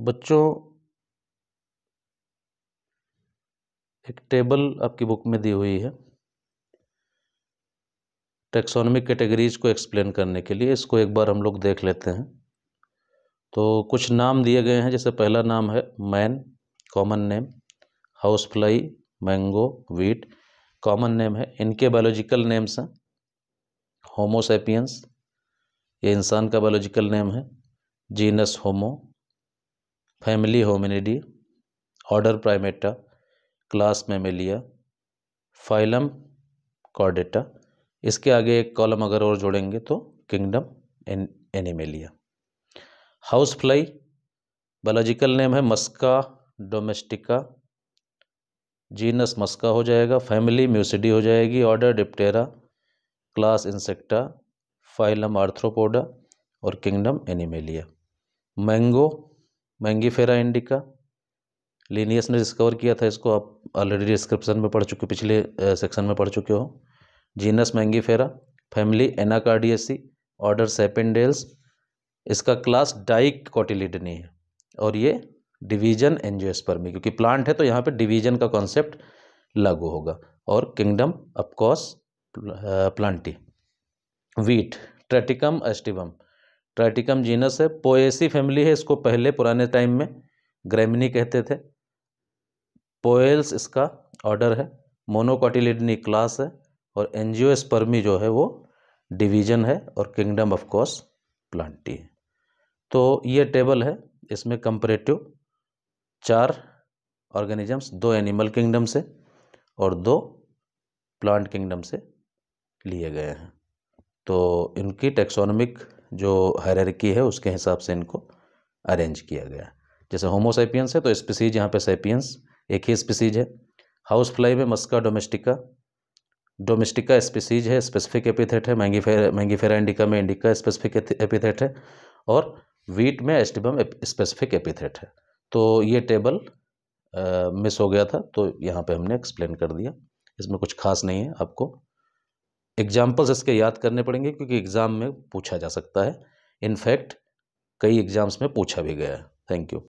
तो बच्चों एक टेबल आपकी बुक में दी हुई है टेक्सोनॉमिक कैटेगरीज को एक्सप्लेन करने के लिए इसको एक बार हम लोग देख लेते हैं तो कुछ नाम दिए गए हैं जैसे पहला नाम है man common name house fly mango wheat common name है इनके बायोलॉजिकल नेम्स हैं होमोसेपियंस ये इंसान का बायोलॉजिकल नेम है genus Homo family Hominidae order Primata class Mammalia phylum Chordata इसके आगे एक कॉलम अगर और जोड़ेंगे तो किंगडम एन Animalia house fly biological name है मस्का डोमेस्टिका जीनस मस्का हो जाएगा फैमिली म्यूसिडी हो जाएगी order Diptera class Insecta phylum Arthropoda और kingdom Animalia mango Mangifera indica Linnaeus ने डिस्कवर किया था इसको आप ऑलरेडी डिस्क्रिप्शन में पढ़ चुके पिछले सेक्शन में पढ़ चुके हो genus Mangifera family Anacardiaceae order Sapindales इसका क्लास डाइक कॉटिलिडनी है और ये डिवीजन एनजियोस्पर्मी क्योंकि प्लांट है तो यहाँ पे डिवीजन का कॉन्सेप्ट लागू होगा और किंगडम अपकॉस Plantae wheat Triticum aestivum Triticum genus है पोएसी फैमिली है इसको पहले पुराने टाइम में ग्रेमिनी कहते थे पोएल्स इसका ऑर्डर है मोनोकॉटिलिडनी क्लास है और एनजियोस्पर्मी जो है वो डिवीजन है और किंगडम ऑफ कोर्स प्लांटी है तो ये टेबल है इसमें कंपरेटिव चार ऑर्गेनिजम्स दो एनिमल किंगडम से और दो प्लांट किंगडम से लिए गए हैं तो इनकी टेक्सोनमिक जो हररकी है उसके हिसाब से इनको अरेंज किया गया जैसे होमोसाइपियंस है तो स्पीसीज यहाँ पे साइपियंस एक ही स्पीसीज है हाउस फ्लाई में मस्का डोमेस्टिका डोमेस्टिका स्पीसीज है स्पेसिफिक एपिथेट है मैंगीफेरा मैंगीफेरा इंडिका में इंडिका स्पेसिफिक एपिथेट है और वीट में एस्टिबम स्पेसिफिक एपिथेट है तो ये टेबल मिस हो गया था तो यहाँ पर हमने एक्सप्लेन कर दिया इसमें कुछ खास नहीं है आपको एग्जाम्पल्स इसके याद करने पड़ेंगे क्योंकि एग्ज़ाम में पूछा जा सकता है इनफैक्ट कई एग्ज़ाम्स में पूछा भी गया है थैंक यू